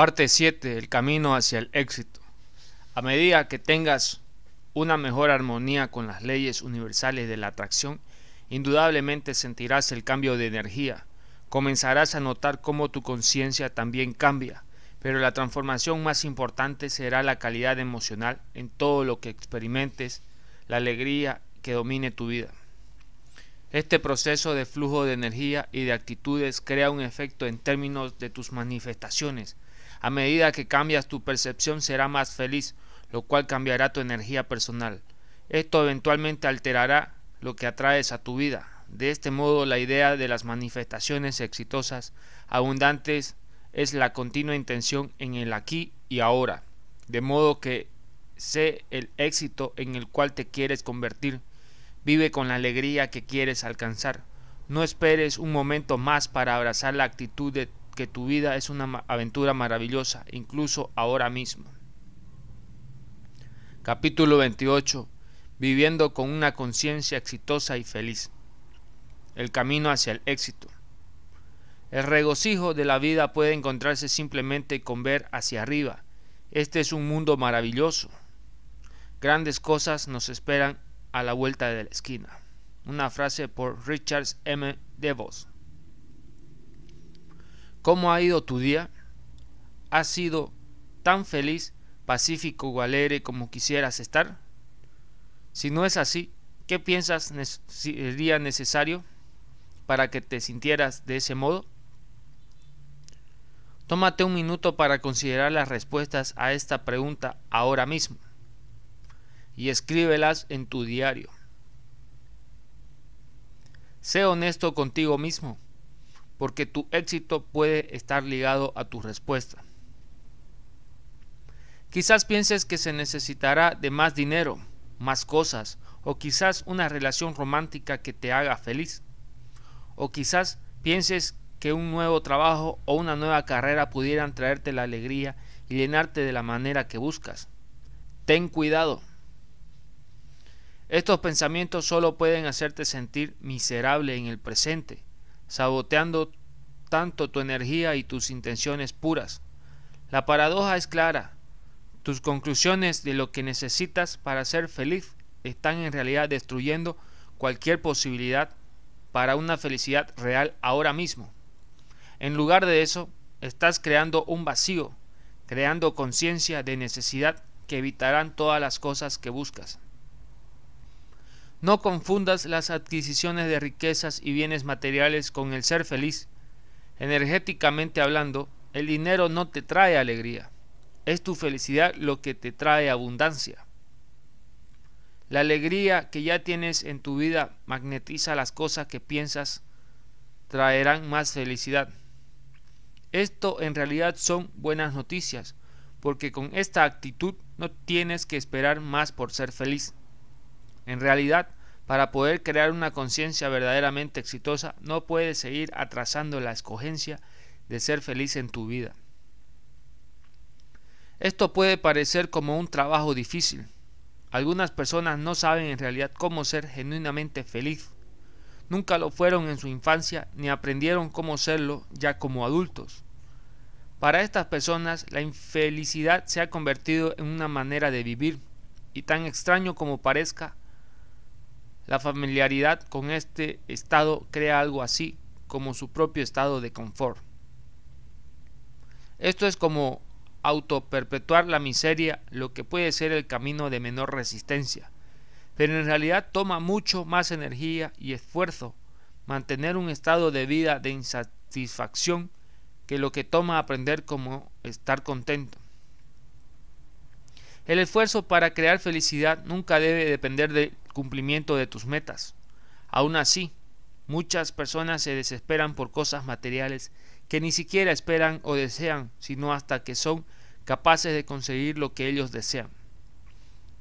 Parte 7. El camino hacia el éxito. A medida que tengas una mejor armonía con las leyes universales de la atracción, indudablemente sentirás el cambio de energía. Comenzarás a notar cómo tu conciencia también cambia, pero la transformación más importante será la calidad emocional en todo lo que experimentes, la alegría que domine tu vida. Este proceso de flujo de energía y de actitudes crea un efecto en términos de tus manifestaciones, a medida que cambias tu percepción será más feliz, lo cual cambiará tu energía personal. Esto eventualmente alterará lo que atraes a tu vida. De este modo, la idea de las manifestaciones exitosas, abundantes, es la continua intención en el aquí y ahora, de modo que sé el éxito en el cual te quieres convertir. Vive con la alegría que quieres alcanzar. No esperes un momento más para abrazar la actitud de tu vida es una aventura maravillosa, incluso ahora mismo. Capítulo 28. Viviendo con una conciencia exitosa y feliz. El camino hacia el éxito. El regocijo de la vida puede encontrarse simplemente con ver hacia arriba. Este es un mundo maravilloso. Grandes cosas nos esperan a la vuelta de la esquina. Una frase por Richard M. DeVos. ¿Cómo ha ido tu día? ¿Has sido tan feliz, pacífico o alegre como quisieras estar? Si no es así, ¿qué piensas sería necesario para que te sintieras de ese modo? Tómate un minuto para considerar las respuestas a esta pregunta ahora mismo y escríbelas en tu diario. Sé honesto contigo mismo porque tu éxito puede estar ligado a tu respuesta. Quizás pienses que se necesitará de más dinero, más cosas, o quizás una relación romántica que te haga feliz. O quizás pienses que un nuevo trabajo o una nueva carrera pudieran traerte la alegría y llenarte de la manera que buscas. Ten cuidado. Estos pensamientos solo pueden hacerte sentir miserable en el presente saboteando tanto tu energía y tus intenciones puras. La paradoja es clara. Tus conclusiones de lo que necesitas para ser feliz están en realidad destruyendo cualquier posibilidad para una felicidad real ahora mismo. En lugar de eso, estás creando un vacío, creando conciencia de necesidad que evitarán todas las cosas que buscas. No confundas las adquisiciones de riquezas y bienes materiales con el ser feliz. Energéticamente hablando, el dinero no te trae alegría. Es tu felicidad lo que te trae abundancia. La alegría que ya tienes en tu vida magnetiza las cosas que piensas traerán más felicidad. Esto en realidad son buenas noticias, porque con esta actitud no tienes que esperar más por ser feliz. En realidad, para poder crear una conciencia verdaderamente exitosa, no puedes seguir atrasando la escogencia de ser feliz en tu vida. Esto puede parecer como un trabajo difícil. Algunas personas no saben en realidad cómo ser genuinamente feliz. Nunca lo fueron en su infancia ni aprendieron cómo serlo ya como adultos. Para estas personas la infelicidad se ha convertido en una manera de vivir y tan extraño como parezca, la familiaridad con este estado crea algo así como su propio estado de confort. Esto es como autoperpetuar la miseria, lo que puede ser el camino de menor resistencia, pero en realidad toma mucho más energía y esfuerzo mantener un estado de vida de insatisfacción que lo que toma aprender como estar contento. El esfuerzo para crear felicidad nunca debe depender de cumplimiento de tus metas. Aún así, muchas personas se desesperan por cosas materiales que ni siquiera esperan o desean, sino hasta que son capaces de conseguir lo que ellos desean.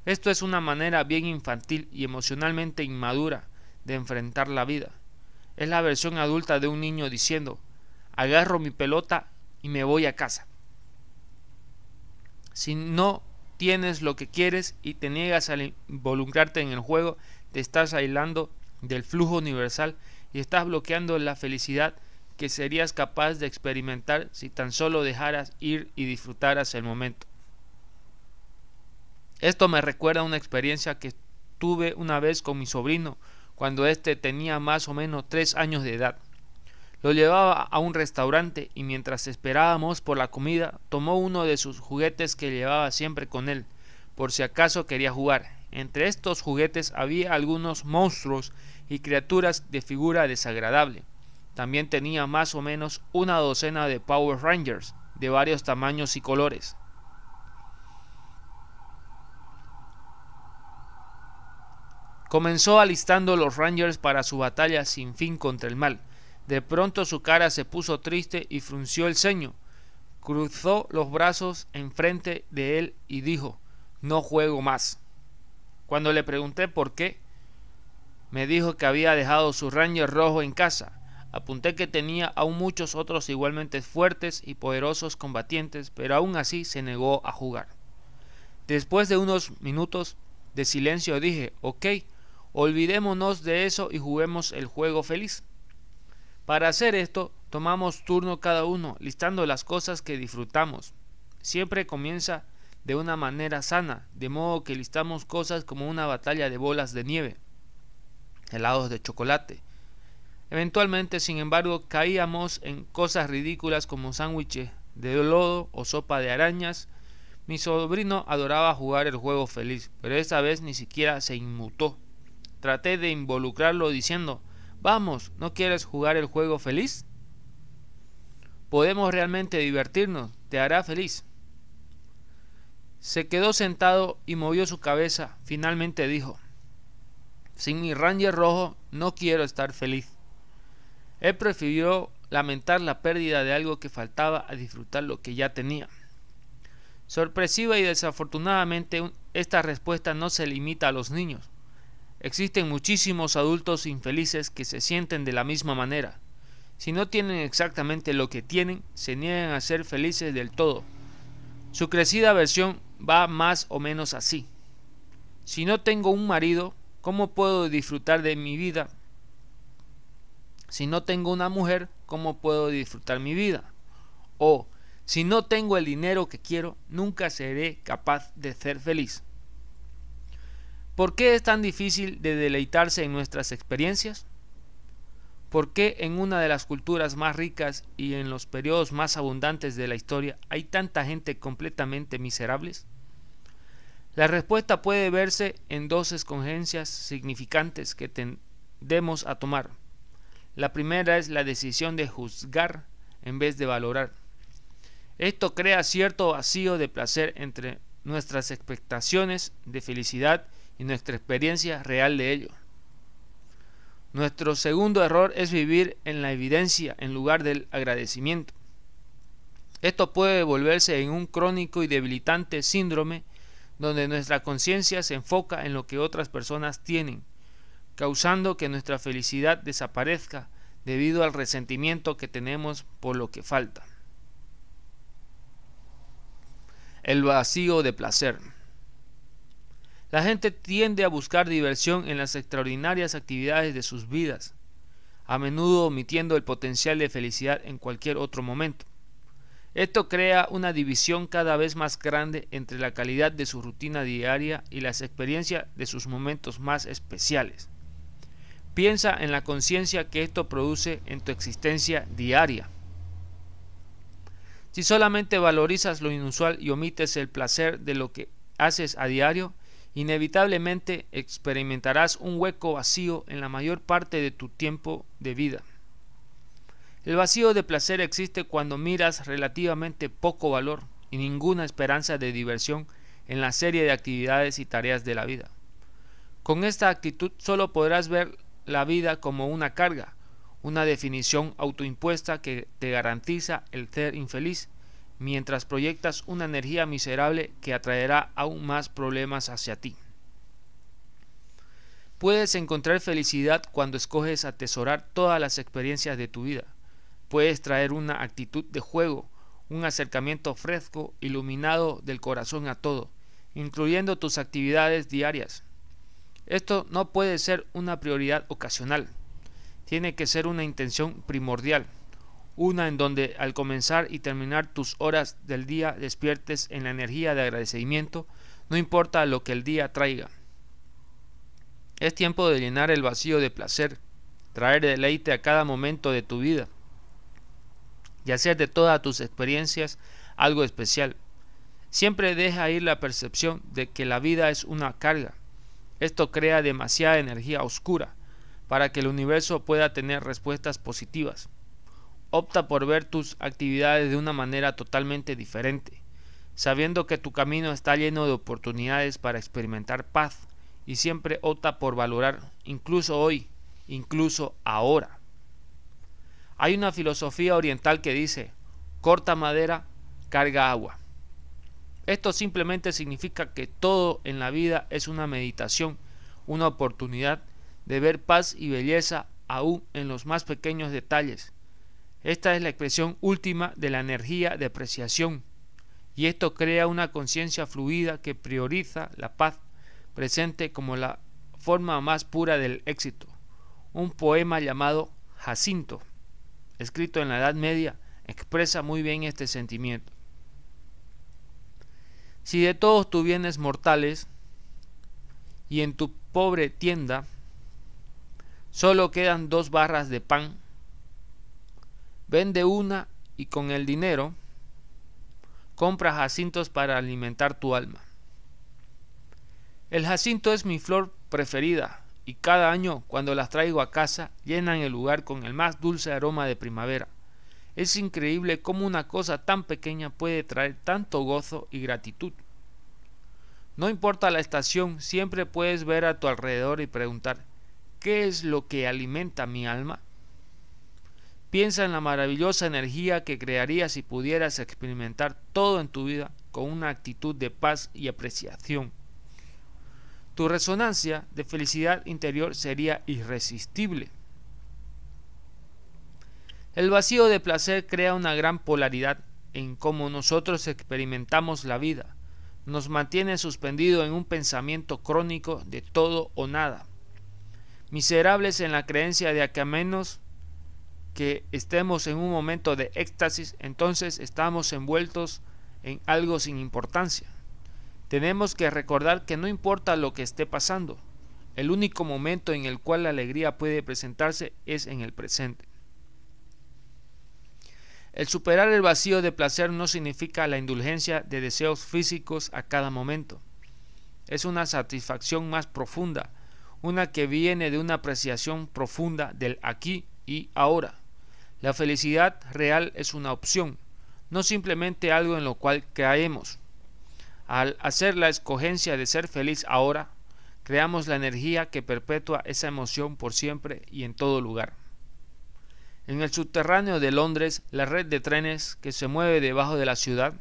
Esto es una manera bien infantil y emocionalmente inmadura de enfrentar la vida. Es la versión adulta de un niño diciendo, agarro mi pelota y me voy a casa. Si no tienes lo que quieres y te niegas a involucrarte en el juego, te estás aislando del flujo universal y estás bloqueando la felicidad que serías capaz de experimentar si tan solo dejaras ir y disfrutaras el momento. Esto me recuerda a una experiencia que tuve una vez con mi sobrino cuando éste tenía más o menos tres años de edad. Lo llevaba a un restaurante y mientras esperábamos por la comida tomó uno de sus juguetes que llevaba siempre con él, por si acaso quería jugar. Entre estos juguetes había algunos monstruos y criaturas de figura desagradable. También tenía más o menos una docena de Power Rangers de varios tamaños y colores. Comenzó alistando los Rangers para su batalla sin fin contra el mal. De pronto su cara se puso triste y frunció el ceño. Cruzó los brazos enfrente de él y dijo, no juego más. Cuando le pregunté por qué, me dijo que había dejado su Ranger rojo en casa. Apunté que tenía aún muchos otros igualmente fuertes y poderosos combatientes, pero aún así se negó a jugar. Después de unos minutos de silencio dije, ok, olvidémonos de eso y juguemos el juego feliz. Para hacer esto, tomamos turno cada uno, listando las cosas que disfrutamos. Siempre comienza de una manera sana, de modo que listamos cosas como una batalla de bolas de nieve, helados de chocolate. Eventualmente, sin embargo, caíamos en cosas ridículas como sándwiches de lodo o sopa de arañas. Mi sobrino adoraba jugar el juego feliz, pero esta vez ni siquiera se inmutó. Traté de involucrarlo diciendo, Vamos, ¿no quieres jugar el juego feliz? Podemos realmente divertirnos, te hará feliz. Se quedó sentado y movió su cabeza. Finalmente dijo, sin mi Ranger rojo no quiero estar feliz. Él prefirió lamentar la pérdida de algo que faltaba a disfrutar lo que ya tenía. Sorpresiva y desafortunadamente esta respuesta no se limita a los niños. Existen muchísimos adultos infelices que se sienten de la misma manera. Si no tienen exactamente lo que tienen, se niegan a ser felices del todo. Su crecida versión va más o menos así. Si no tengo un marido, ¿cómo puedo disfrutar de mi vida? Si no tengo una mujer, ¿cómo puedo disfrutar mi vida? O, si no tengo el dinero que quiero, nunca seré capaz de ser feliz. ¿Por qué es tan difícil de deleitarse en nuestras experiencias? ¿Por qué en una de las culturas más ricas y en los periodos más abundantes de la historia hay tanta gente completamente miserables? La respuesta puede verse en dos escogencias significantes que tendemos a tomar. La primera es la decisión de juzgar en vez de valorar. Esto crea cierto vacío de placer entre nuestras expectaciones de felicidad y nuestra experiencia real de ello. Nuestro segundo error es vivir en la evidencia en lugar del agradecimiento. Esto puede volverse en un crónico y debilitante síndrome donde nuestra conciencia se enfoca en lo que otras personas tienen, causando que nuestra felicidad desaparezca debido al resentimiento que tenemos por lo que falta. El vacío de placer. La gente tiende a buscar diversión en las extraordinarias actividades de sus vidas, a menudo omitiendo el potencial de felicidad en cualquier otro momento. Esto crea una división cada vez más grande entre la calidad de su rutina diaria y las experiencias de sus momentos más especiales. Piensa en la conciencia que esto produce en tu existencia diaria. Si solamente valorizas lo inusual y omites el placer de lo que haces a diario, inevitablemente experimentarás un hueco vacío en la mayor parte de tu tiempo de vida. El vacío de placer existe cuando miras relativamente poco valor y ninguna esperanza de diversión en la serie de actividades y tareas de la vida. Con esta actitud solo podrás ver la vida como una carga, una definición autoimpuesta que te garantiza el ser infeliz mientras proyectas una energía miserable que atraerá aún más problemas hacia ti. Puedes encontrar felicidad cuando escoges atesorar todas las experiencias de tu vida. Puedes traer una actitud de juego, un acercamiento fresco, iluminado del corazón a todo, incluyendo tus actividades diarias. Esto no puede ser una prioridad ocasional, tiene que ser una intención primordial una en donde al comenzar y terminar tus horas del día despiertes en la energía de agradecimiento, no importa lo que el día traiga. Es tiempo de llenar el vacío de placer, traer deleite a cada momento de tu vida y hacer de todas tus experiencias algo especial. Siempre deja ir la percepción de que la vida es una carga. Esto crea demasiada energía oscura para que el universo pueda tener respuestas positivas opta por ver tus actividades de una manera totalmente diferente, sabiendo que tu camino está lleno de oportunidades para experimentar paz y siempre opta por valorar, incluso hoy, incluso ahora. Hay una filosofía oriental que dice, corta madera, carga agua. Esto simplemente significa que todo en la vida es una meditación, una oportunidad de ver paz y belleza aún en los más pequeños detalles esta es la expresión última de la energía de apreciación y esto crea una conciencia fluida que prioriza la paz presente como la forma más pura del éxito. Un poema llamado Jacinto, escrito en la Edad Media, expresa muy bien este sentimiento. Si de todos tus bienes mortales y en tu pobre tienda solo quedan dos barras de pan, Vende una y con el dinero compra jacintos para alimentar tu alma. El jacinto es mi flor preferida y cada año cuando las traigo a casa llenan el lugar con el más dulce aroma de primavera. Es increíble cómo una cosa tan pequeña puede traer tanto gozo y gratitud. No importa la estación, siempre puedes ver a tu alrededor y preguntar, ¿qué es lo que alimenta mi alma? Piensa en la maravillosa energía que crearías si pudieras experimentar todo en tu vida con una actitud de paz y apreciación. Tu resonancia de felicidad interior sería irresistible. El vacío de placer crea una gran polaridad en cómo nosotros experimentamos la vida. Nos mantiene suspendido en un pensamiento crónico de todo o nada. Miserables en la creencia de que a menos que estemos en un momento de éxtasis, entonces estamos envueltos en algo sin importancia. Tenemos que recordar que no importa lo que esté pasando, el único momento en el cual la alegría puede presentarse es en el presente. El superar el vacío de placer no significa la indulgencia de deseos físicos a cada momento. Es una satisfacción más profunda, una que viene de una apreciación profunda del aquí y ahora. La felicidad real es una opción, no simplemente algo en lo cual caemos. Al hacer la escogencia de ser feliz ahora, creamos la energía que perpetúa esa emoción por siempre y en todo lugar. En el subterráneo de Londres, la red de trenes que se mueve debajo de la ciudad,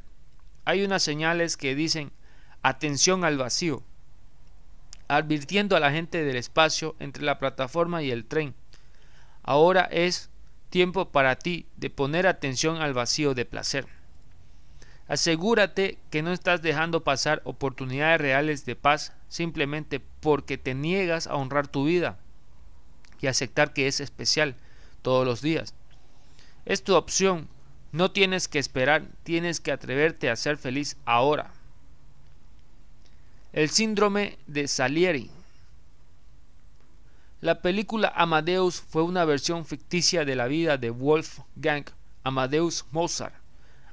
hay unas señales que dicen atención al vacío, advirtiendo a la gente del espacio entre la plataforma y el tren Ahora es tiempo para ti de poner atención al vacío de placer. Asegúrate que no estás dejando pasar oportunidades reales de paz simplemente porque te niegas a honrar tu vida y aceptar que es especial todos los días. Es tu opción, no tienes que esperar, tienes que atreverte a ser feliz ahora. El síndrome de Salieri la película Amadeus fue una versión ficticia de la vida de Wolfgang Amadeus Mozart.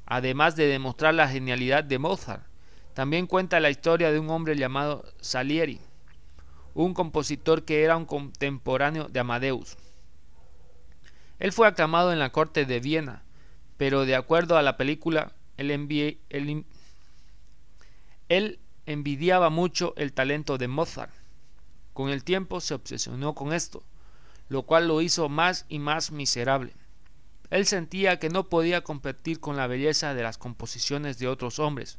Además de demostrar la genialidad de Mozart, también cuenta la historia de un hombre llamado Salieri, un compositor que era un contemporáneo de Amadeus. Él fue aclamado en la corte de Viena, pero de acuerdo a la película, él, él envidiaba mucho el talento de Mozart. Con el tiempo se obsesionó con esto, lo cual lo hizo más y más miserable. Él sentía que no podía competir con la belleza de las composiciones de otros hombres,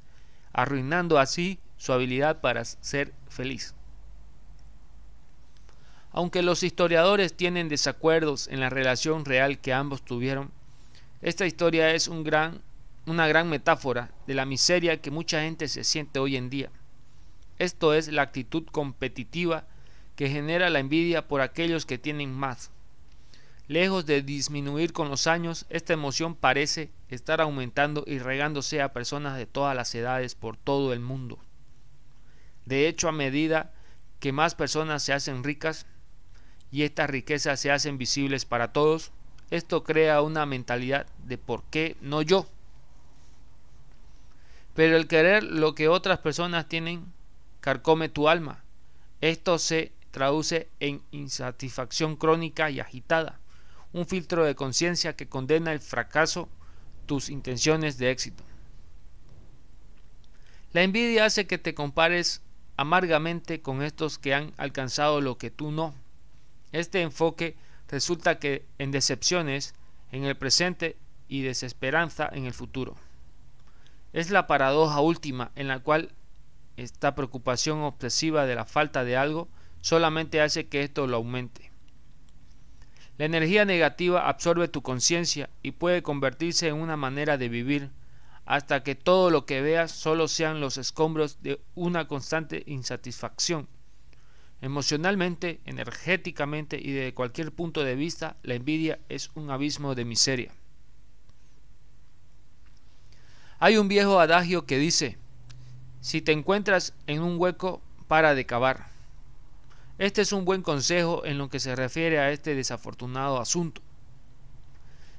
arruinando así su habilidad para ser feliz. Aunque los historiadores tienen desacuerdos en la relación real que ambos tuvieron, esta historia es gran, una gran metáfora de la miseria que mucha gente se siente hoy en día. Esto es la actitud competitiva que genera la envidia por aquellos que tienen más. Lejos de disminuir con los años, esta emoción parece estar aumentando y regándose a personas de todas las edades por todo el mundo. De hecho, a medida que más personas se hacen ricas y estas riquezas se hacen visibles para todos, esto crea una mentalidad de por qué no yo. Pero el querer lo que otras personas tienen carcome tu alma. Esto se traduce en insatisfacción crónica y agitada, un filtro de conciencia que condena el fracaso, tus intenciones de éxito. La envidia hace que te compares amargamente con estos que han alcanzado lo que tú no. Este enfoque resulta que en decepciones en el presente y desesperanza en el futuro. Es la paradoja última en la cual esta preocupación obsesiva de la falta de algo solamente hace que esto lo aumente. La energía negativa absorbe tu conciencia y puede convertirse en una manera de vivir, hasta que todo lo que veas solo sean los escombros de una constante insatisfacción. Emocionalmente, energéticamente y desde cualquier punto de vista, la envidia es un abismo de miseria. Hay un viejo adagio que dice, si te encuentras en un hueco, para de cavar. Este es un buen consejo en lo que se refiere a este desafortunado asunto.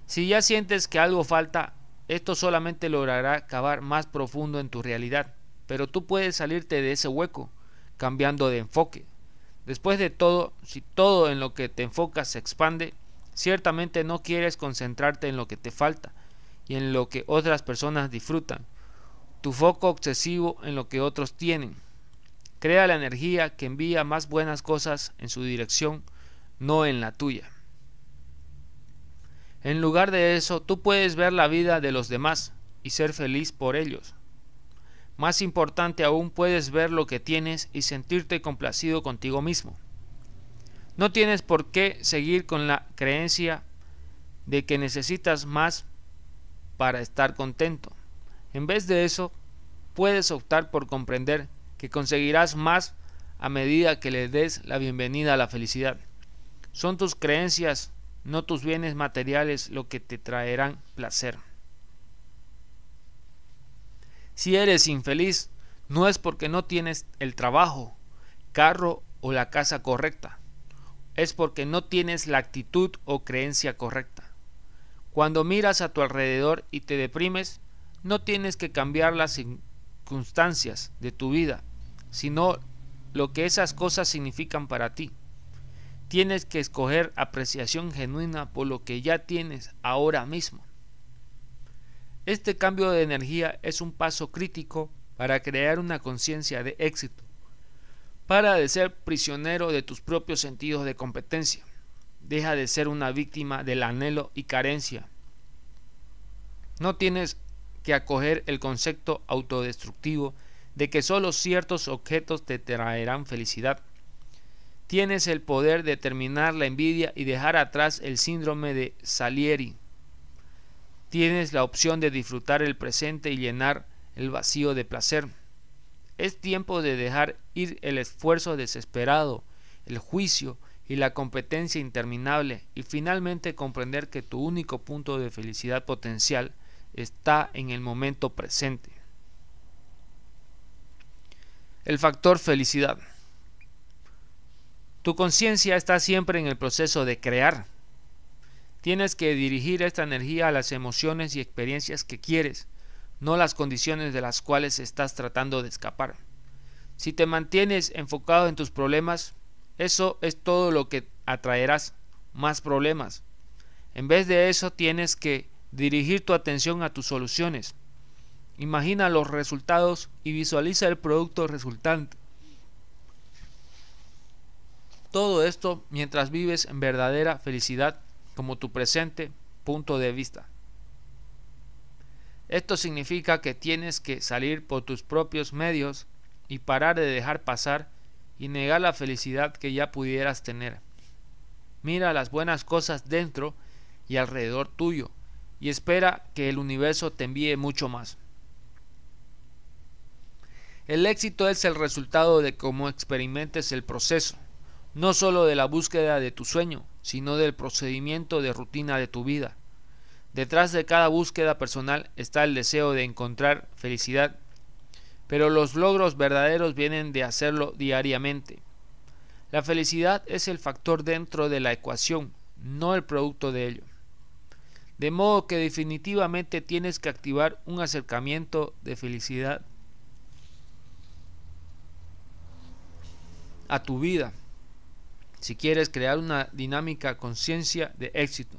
Si ya sientes que algo falta, esto solamente logrará cavar más profundo en tu realidad, pero tú puedes salirte de ese hueco cambiando de enfoque. Después de todo, si todo en lo que te enfocas se expande, ciertamente no quieres concentrarte en lo que te falta y en lo que otras personas disfrutan. Tu foco obsesivo en lo que otros tienen Crea la energía que envía más buenas cosas en su dirección, no en la tuya. En lugar de eso, tú puedes ver la vida de los demás y ser feliz por ellos. Más importante aún, puedes ver lo que tienes y sentirte complacido contigo mismo. No tienes por qué seguir con la creencia de que necesitas más para estar contento. En vez de eso, puedes optar por comprender que conseguirás más a medida que le des la bienvenida a la felicidad. Son tus creencias, no tus bienes materiales, lo que te traerán placer. Si eres infeliz, no es porque no tienes el trabajo, carro o la casa correcta, es porque no tienes la actitud o creencia correcta. Cuando miras a tu alrededor y te deprimes, no tienes que cambiar las circunstancias de tu vida sino lo que esas cosas significan para ti. Tienes que escoger apreciación genuina por lo que ya tienes ahora mismo. Este cambio de energía es un paso crítico para crear una conciencia de éxito, para de ser prisionero de tus propios sentidos de competencia. Deja de ser una víctima del anhelo y carencia. No tienes que acoger el concepto autodestructivo de que solo ciertos objetos te traerán felicidad. Tienes el poder de terminar la envidia y dejar atrás el síndrome de Salieri. Tienes la opción de disfrutar el presente y llenar el vacío de placer. Es tiempo de dejar ir el esfuerzo desesperado, el juicio y la competencia interminable y finalmente comprender que tu único punto de felicidad potencial está en el momento presente el factor felicidad. Tu conciencia está siempre en el proceso de crear. Tienes que dirigir esta energía a las emociones y experiencias que quieres, no las condiciones de las cuales estás tratando de escapar. Si te mantienes enfocado en tus problemas, eso es todo lo que atraerás, más problemas. En vez de eso tienes que dirigir tu atención a tus soluciones, Imagina los resultados y visualiza el producto resultante. Todo esto mientras vives en verdadera felicidad como tu presente punto de vista. Esto significa que tienes que salir por tus propios medios y parar de dejar pasar y negar la felicidad que ya pudieras tener. Mira las buenas cosas dentro y alrededor tuyo y espera que el universo te envíe mucho más. El éxito es el resultado de cómo experimentes el proceso, no solo de la búsqueda de tu sueño, sino del procedimiento de rutina de tu vida. Detrás de cada búsqueda personal está el deseo de encontrar felicidad, pero los logros verdaderos vienen de hacerlo diariamente. La felicidad es el factor dentro de la ecuación, no el producto de ello. De modo que definitivamente tienes que activar un acercamiento de felicidad a tu vida si quieres crear una dinámica conciencia de éxito.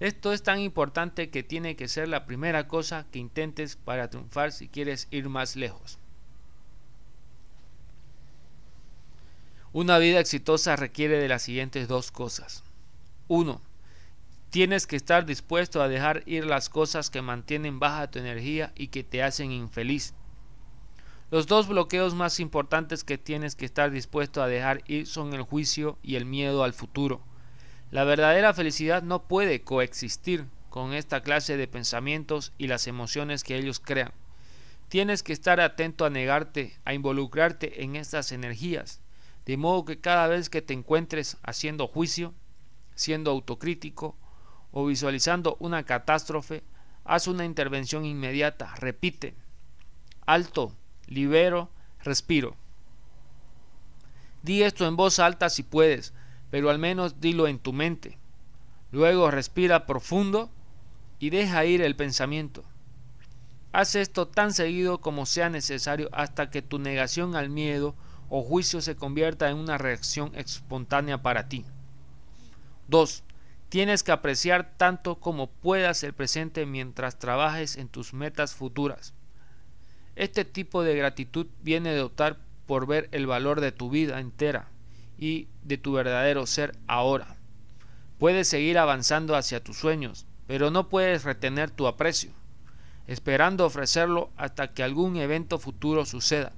Esto es tan importante que tiene que ser la primera cosa que intentes para triunfar si quieres ir más lejos. Una vida exitosa requiere de las siguientes dos cosas. uno Tienes que estar dispuesto a dejar ir las cosas que mantienen baja tu energía y que te hacen infeliz. Los dos bloqueos más importantes que tienes que estar dispuesto a dejar ir son el juicio y el miedo al futuro. La verdadera felicidad no puede coexistir con esta clase de pensamientos y las emociones que ellos crean. Tienes que estar atento a negarte, a involucrarte en estas energías, de modo que cada vez que te encuentres haciendo juicio, siendo autocrítico o visualizando una catástrofe, haz una intervención inmediata, repite, alto, libero, respiro. Di esto en voz alta si puedes, pero al menos dilo en tu mente. Luego respira profundo y deja ir el pensamiento. Haz esto tan seguido como sea necesario hasta que tu negación al miedo o juicio se convierta en una reacción espontánea para ti. 2. Tienes que apreciar tanto como puedas el presente mientras trabajes en tus metas futuras. Este tipo de gratitud viene de optar por ver el valor de tu vida entera y de tu verdadero ser ahora. Puedes seguir avanzando hacia tus sueños, pero no puedes retener tu aprecio, esperando ofrecerlo hasta que algún evento futuro suceda.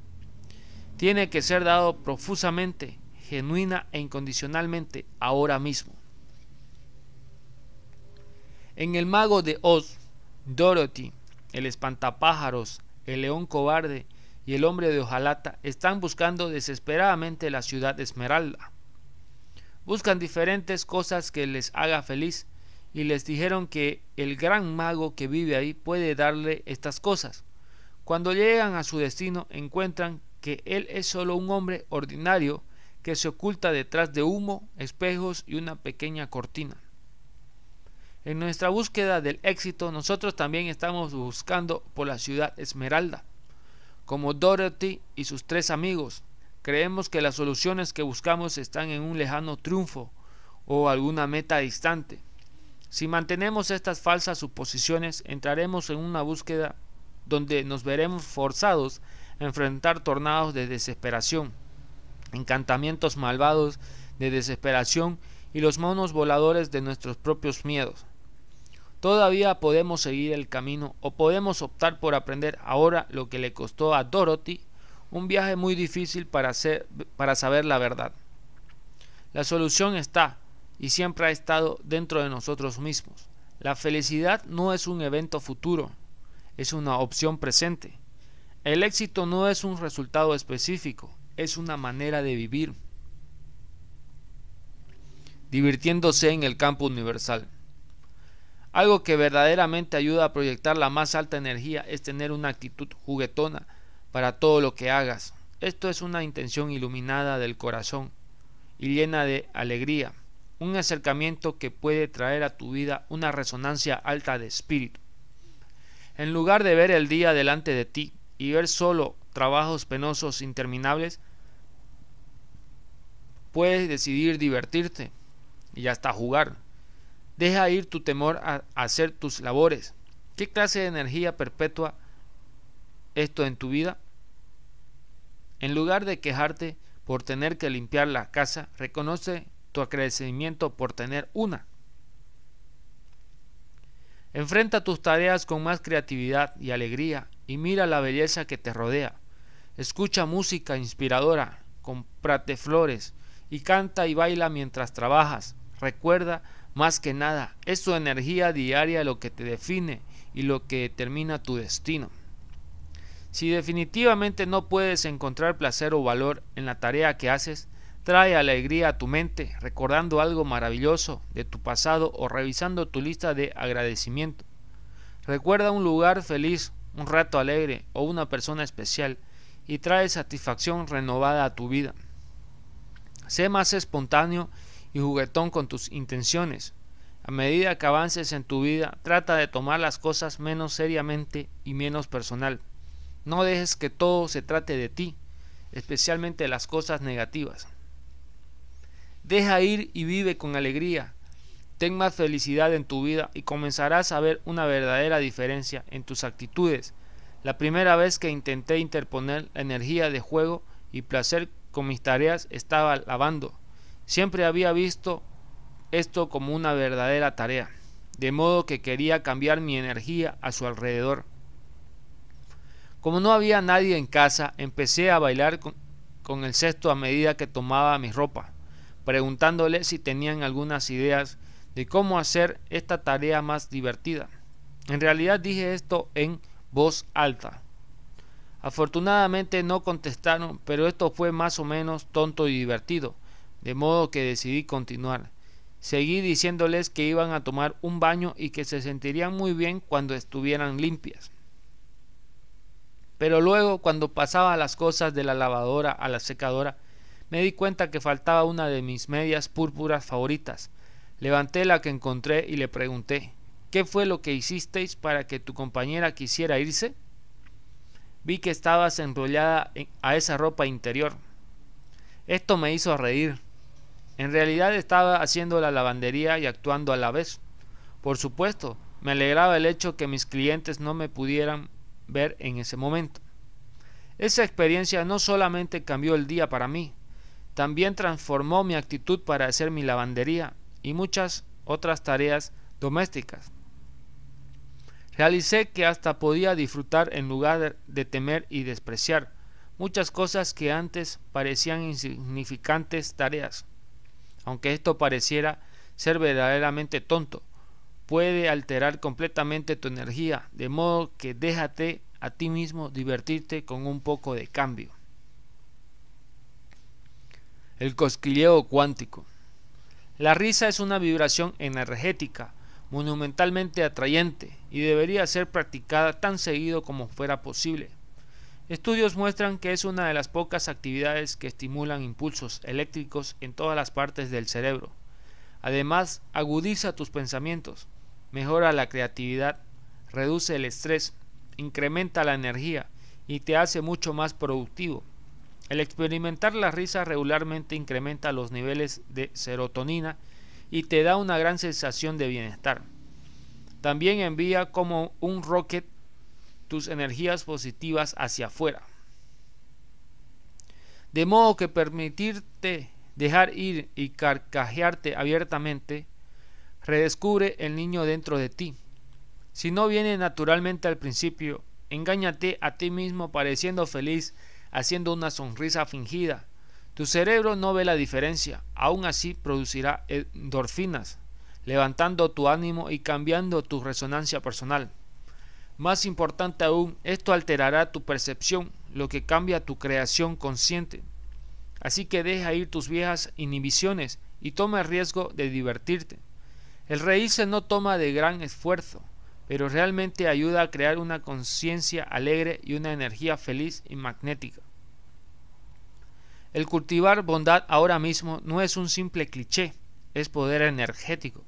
Tiene que ser dado profusamente, genuina e incondicionalmente ahora mismo. En El mago de Oz, Dorothy, el espantapájaros, el león cobarde y el hombre de hojalata están buscando desesperadamente la ciudad de Esmeralda. Buscan diferentes cosas que les haga feliz y les dijeron que el gran mago que vive ahí puede darle estas cosas. Cuando llegan a su destino encuentran que él es solo un hombre ordinario que se oculta detrás de humo, espejos y una pequeña cortina. En nuestra búsqueda del éxito, nosotros también estamos buscando por la ciudad Esmeralda. Como Dorothy y sus tres amigos, creemos que las soluciones que buscamos están en un lejano triunfo o alguna meta distante. Si mantenemos estas falsas suposiciones, entraremos en una búsqueda donde nos veremos forzados a enfrentar tornados de desesperación, encantamientos malvados de desesperación y los monos voladores de nuestros propios miedos. Todavía podemos seguir el camino o podemos optar por aprender ahora lo que le costó a Dorothy un viaje muy difícil para, hacer, para saber la verdad. La solución está y siempre ha estado dentro de nosotros mismos. La felicidad no es un evento futuro, es una opción presente. El éxito no es un resultado específico, es una manera de vivir, divirtiéndose en el campo universal. Algo que verdaderamente ayuda a proyectar la más alta energía es tener una actitud juguetona para todo lo que hagas. Esto es una intención iluminada del corazón y llena de alegría, un acercamiento que puede traer a tu vida una resonancia alta de espíritu. En lugar de ver el día delante de ti y ver solo trabajos penosos interminables, puedes decidir divertirte y hasta jugar. Deja ir tu temor a hacer tus labores. ¿Qué clase de energía perpetua esto en tu vida? En lugar de quejarte por tener que limpiar la casa, reconoce tu agradecimiento por tener una. Enfrenta tus tareas con más creatividad y alegría y mira la belleza que te rodea. Escucha música inspiradora, comprate flores y canta y baila mientras trabajas. Recuerda más que nada, es tu energía diaria lo que te define y lo que determina tu destino. Si definitivamente no puedes encontrar placer o valor en la tarea que haces, trae alegría a tu mente recordando algo maravilloso de tu pasado o revisando tu lista de agradecimiento. Recuerda un lugar feliz, un rato alegre o una persona especial y trae satisfacción renovada a tu vida. Sé más espontáneo y juguetón con tus intenciones. A medida que avances en tu vida, trata de tomar las cosas menos seriamente y menos personal. No dejes que todo se trate de ti, especialmente las cosas negativas. Deja ir y vive con alegría. Ten más felicidad en tu vida y comenzarás a ver una verdadera diferencia en tus actitudes. La primera vez que intenté interponer la energía de juego y placer con mis tareas estaba lavando. Siempre había visto esto como una verdadera tarea, de modo que quería cambiar mi energía a su alrededor. Como no había nadie en casa, empecé a bailar con, el cesto a medida que tomaba mi ropa, preguntándole si tenían algunas ideas de cómo hacer esta tarea más divertida. En realidad dije esto en voz alta. Afortunadamente no contestaron, pero esto fue más o menos tonto y divertido de modo que decidí continuar. Seguí diciéndoles que iban a tomar un baño y que se sentirían muy bien cuando estuvieran limpias. Pero luego, cuando pasaba las cosas de la lavadora a la secadora, me di cuenta que faltaba una de mis medias púrpuras favoritas. Levanté la que encontré y le pregunté, ¿qué fue lo que hicisteis para que tu compañera quisiera irse? Vi que estabas enrollada a esa ropa interior. Esto me hizo reír. En realidad estaba haciendo la lavandería y actuando a la vez. Por supuesto, me alegraba el hecho que mis clientes no me pudieran ver en ese momento. Esa experiencia no solamente cambió el día para mí, también transformó mi actitud para hacer mi lavandería y muchas otras tareas domésticas. Realicé que hasta podía disfrutar en lugar de temer y despreciar muchas cosas que antes parecían insignificantes tareas aunque esto pareciera ser verdaderamente tonto, puede alterar completamente tu energía, de modo que déjate a ti mismo divertirte con un poco de cambio. El cosquilleo cuántico. La risa es una vibración energética, monumentalmente atrayente, y debería ser practicada tan seguido como fuera posible, Estudios muestran que es una de las pocas actividades que estimulan impulsos eléctricos en todas las partes del cerebro. Además, agudiza tus pensamientos, mejora la creatividad, reduce el estrés, incrementa la energía y te hace mucho más productivo. El experimentar la risa regularmente incrementa los niveles de serotonina y te da una gran sensación de bienestar. También envía como un rocket tus energías positivas hacia afuera. De modo que permitirte dejar ir y carcajearte abiertamente redescubre el niño dentro de ti. Si no viene naturalmente al principio, engáñate a ti mismo pareciendo feliz, haciendo una sonrisa fingida. Tu cerebro no ve la diferencia, aún así producirá endorfinas, levantando tu ánimo y cambiando tu resonancia personal. Más importante aún, esto alterará tu percepción, lo que cambia tu creación consciente. Así que deja ir tus viejas inhibiciones y toma el riesgo de divertirte. El reírse no toma de gran esfuerzo, pero realmente ayuda a crear una conciencia alegre y una energía feliz y magnética. El cultivar bondad ahora mismo no es un simple cliché, es poder energético.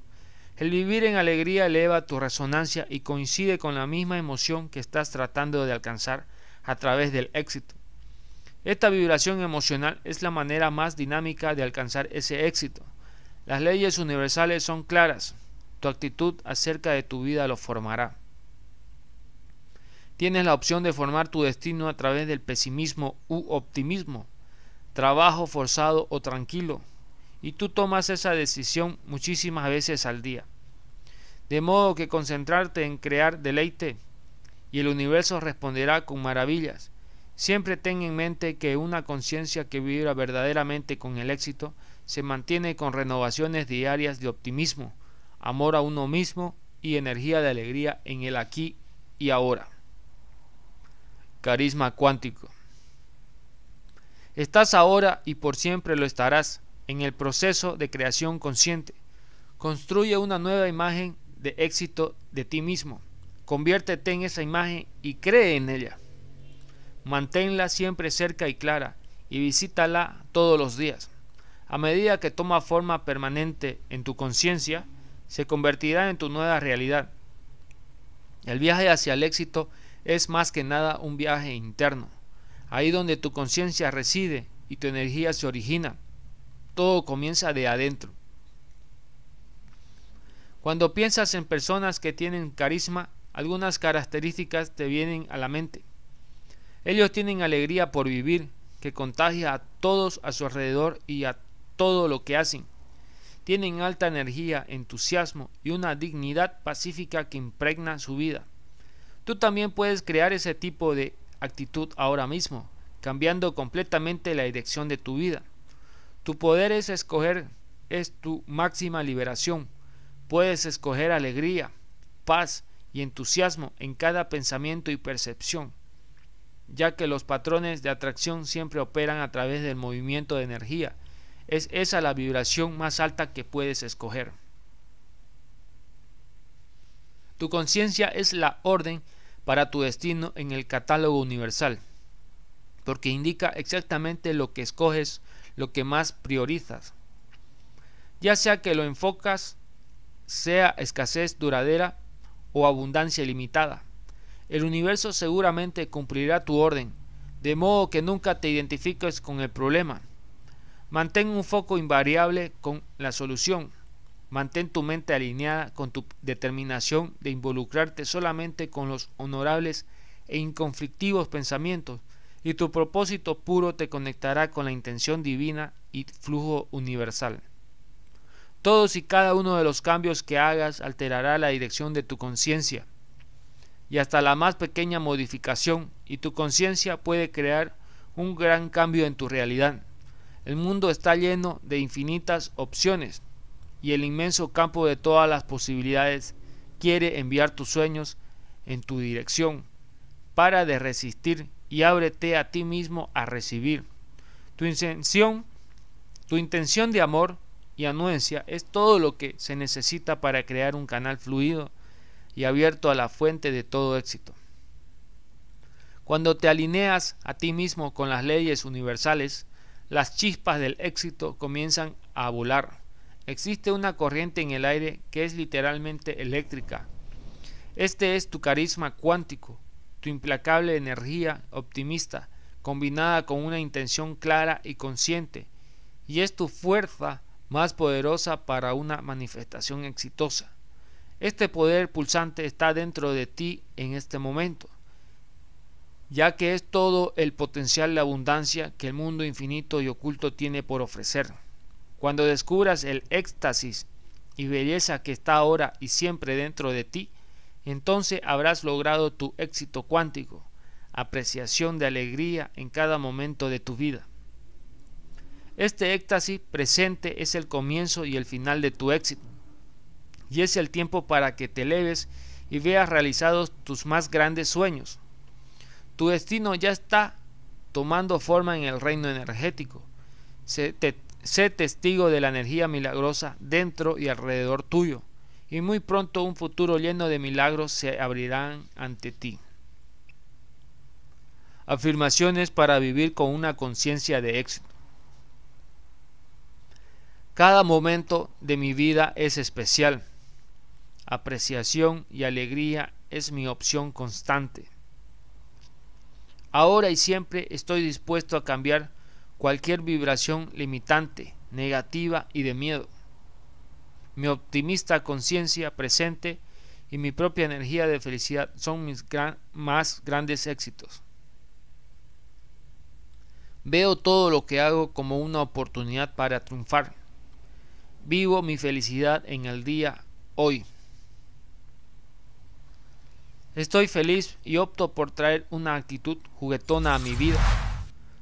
El vivir en alegría eleva tu resonancia y coincide con la misma emoción que estás tratando de alcanzar a través del éxito. Esta vibración emocional es la manera más dinámica de alcanzar ese éxito. Las leyes universales son claras. Tu actitud acerca de tu vida lo formará. Tienes la opción de formar tu destino a través del pesimismo u optimismo, trabajo forzado o tranquilo, y tú tomas esa decisión muchísimas veces al día. De modo que concentrarte en crear deleite y el universo responderá con maravillas. Siempre ten en mente que una conciencia que vibra verdaderamente con el éxito se mantiene con renovaciones diarias de optimismo, amor a uno mismo y energía de alegría en el aquí y ahora. Carisma cuántico. Estás ahora y por siempre lo estarás en el proceso de creación consciente. Construye una nueva imagen de éxito de ti mismo. Conviértete en esa imagen y cree en ella. Manténla siempre cerca y clara y visítala todos los días. A medida que toma forma permanente en tu conciencia, se convertirá en tu nueva realidad. El viaje hacia el éxito es más que nada un viaje interno, ahí donde tu conciencia reside y tu energía se origina. Todo comienza de adentro. Cuando piensas en personas que tienen carisma, algunas características te vienen a la mente. Ellos tienen alegría por vivir, que contagia a todos a su alrededor y a todo lo que hacen. Tienen alta energía, entusiasmo y una dignidad pacífica que impregna su vida. Tú también puedes crear ese tipo de actitud ahora mismo, cambiando completamente la dirección de tu vida. Tu poder es escoger, es tu máxima liberación. Puedes escoger alegría, paz y entusiasmo en cada pensamiento y percepción, ya que los patrones de atracción siempre operan a través del movimiento de energía. Es esa la vibración más alta que puedes escoger. Tu conciencia es la orden para tu destino en el catálogo universal, porque indica exactamente lo que escoges lo que más priorizas. Ya sea que lo enfocas sea escasez duradera o abundancia limitada, el universo seguramente cumplirá tu orden, de modo que nunca te identifiques con el problema. Mantén un foco invariable con la solución. Mantén tu mente alineada con tu determinación de involucrarte solamente con los honorables e inconflictivos pensamientos y tu propósito puro te conectará con la intención divina y flujo universal. Todos y cada uno de los cambios que hagas alterará la dirección de tu conciencia y hasta la más pequeña modificación y tu conciencia puede crear un gran cambio en tu realidad. El mundo está lleno de infinitas opciones y el inmenso campo de todas las posibilidades quiere enviar tus sueños en tu dirección para de resistir y ábrete a ti mismo a recibir. Tu intención, tu intención de amor y anuencia es todo lo que se necesita para crear un canal fluido y abierto a la fuente de todo éxito. Cuando te alineas a ti mismo con las leyes universales, las chispas del éxito comienzan a volar. Existe una corriente en el aire que es literalmente eléctrica. Este es tu carisma cuántico, tu implacable energía optimista, combinada con una intención clara y consciente, y es tu fuerza más poderosa para una manifestación exitosa. Este poder pulsante está dentro de ti en este momento, ya que es todo el potencial de abundancia que el mundo infinito y oculto tiene por ofrecer. Cuando descubras el éxtasis y belleza que está ahora y siempre dentro de ti, entonces habrás logrado tu éxito cuántico, apreciación de alegría en cada momento de tu vida. Este éxtasis presente es el comienzo y el final de tu éxito, y es el tiempo para que te eleves y veas realizados tus más grandes sueños. Tu destino ya está tomando forma en el reino energético. Sé, sé testigo de la energía milagrosa dentro y alrededor tuyo y muy pronto un futuro lleno de milagros se abrirán ante ti. Afirmaciones para vivir con una conciencia de éxito. Cada momento de mi vida es especial. Apreciación y alegría es mi opción constante. Ahora y siempre estoy dispuesto a cambiar cualquier vibración limitante, negativa y de miedo. Mi optimista conciencia presente y mi propia energía de felicidad son mis más grandes éxitos. Veo todo lo que hago como una oportunidad para triunfar. Vivo mi felicidad en el día hoy. Estoy feliz y opto por traer una actitud juguetona a mi vida.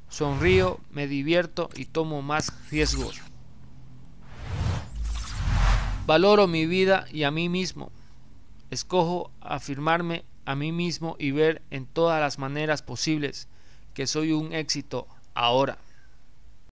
Sonrío, me divierto y tomo más riesgos. Valoro mi vida y a mí mismo. Escojo afirmarme a mí mismo y ver en todas las maneras posibles que soy un éxito ahora.